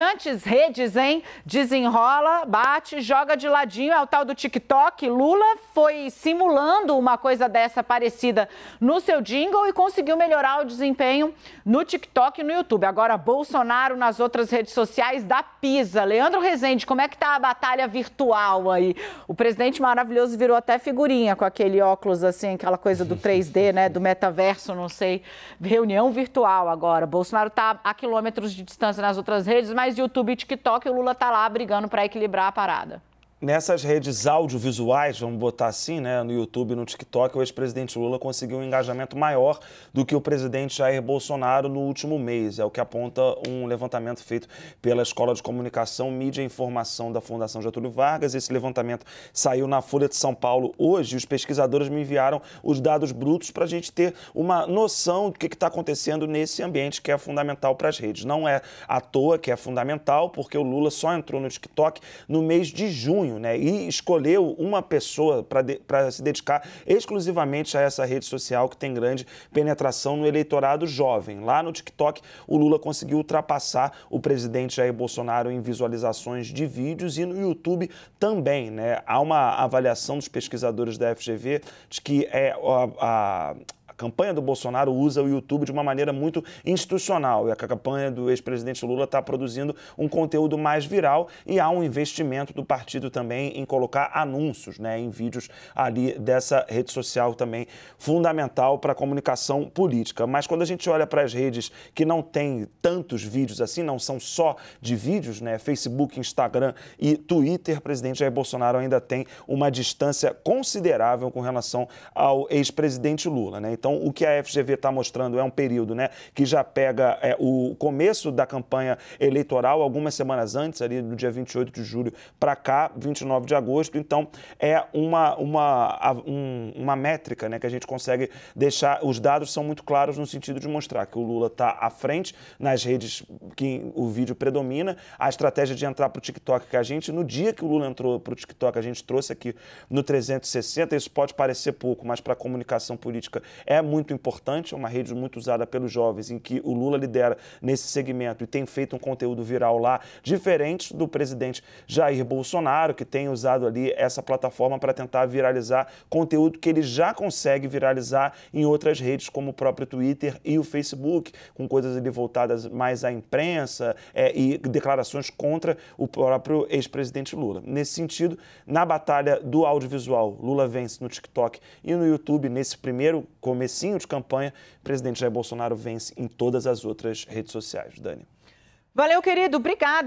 Antes, redes, hein? Desenrola, bate, joga de ladinho. É o tal do TikTok. Lula foi simulando uma coisa dessa parecida no seu jingle e conseguiu melhorar o desempenho no TikTok e no YouTube. Agora, Bolsonaro nas outras redes sociais da PISA. Leandro Rezende, como é que tá a batalha virtual aí? O presidente maravilhoso virou até figurinha com aquele óculos assim, aquela coisa do 3D, né? Do metaverso, não sei. Reunião virtual agora. Bolsonaro tá a quilômetros de distância nas outras redes, mas mais YouTube e TikTok, e o Lula tá lá brigando para equilibrar a parada nessas redes audiovisuais, vamos botar assim, né, no YouTube, no TikTok, o ex-presidente Lula conseguiu um engajamento maior do que o presidente Jair Bolsonaro no último mês. É o que aponta um levantamento feito pela Escola de Comunicação, Mídia e Informação da Fundação Getúlio Vargas. Esse levantamento saiu na Folha de São Paulo hoje. Os pesquisadores me enviaram os dados brutos para a gente ter uma noção do que está acontecendo nesse ambiente que é fundamental para as redes. Não é à toa que é fundamental, porque o Lula só entrou no TikTok no mês de junho né? E escolheu uma pessoa para de, se dedicar exclusivamente a essa rede social que tem grande penetração no eleitorado jovem. Lá no TikTok, o Lula conseguiu ultrapassar o presidente Jair Bolsonaro em visualizações de vídeos e no YouTube também, né? Há uma avaliação dos pesquisadores da FGV de que é a, a campanha do Bolsonaro usa o YouTube de uma maneira muito institucional e a campanha do ex-presidente Lula está produzindo um conteúdo mais viral e há um investimento do partido também em colocar anúncios, né, em vídeos ali dessa rede social também fundamental para a comunicação política. Mas quando a gente olha para as redes que não tem tantos vídeos assim, não são só de vídeos, né, Facebook, Instagram e Twitter, presidente Jair Bolsonaro ainda tem uma distância considerável com relação ao ex-presidente Lula, né? Então então, o que a FGV está mostrando é um período né, que já pega é, o começo da campanha eleitoral, algumas semanas antes, ali do dia 28 de julho para cá, 29 de agosto. Então, é uma, uma, um, uma métrica né, que a gente consegue deixar. Os dados são muito claros no sentido de mostrar que o Lula está à frente nas redes que o vídeo predomina, a estratégia de entrar para o TikTok que a gente, no dia que o Lula entrou para o TikTok, a gente trouxe aqui no 360. Isso pode parecer pouco, mas para a comunicação política é é muito importante, é uma rede muito usada pelos jovens, em que o Lula lidera nesse segmento e tem feito um conteúdo viral lá, diferente do presidente Jair Bolsonaro, que tem usado ali essa plataforma para tentar viralizar conteúdo que ele já consegue viralizar em outras redes, como o próprio Twitter e o Facebook, com coisas ali voltadas mais à imprensa é, e declarações contra o próprio ex-presidente Lula. Nesse sentido, na batalha do audiovisual, Lula vence no TikTok e no YouTube nesse primeiro começo comecinho de campanha, o presidente Jair Bolsonaro vence em todas as outras redes sociais. Dani. Valeu, querido. Obrigado.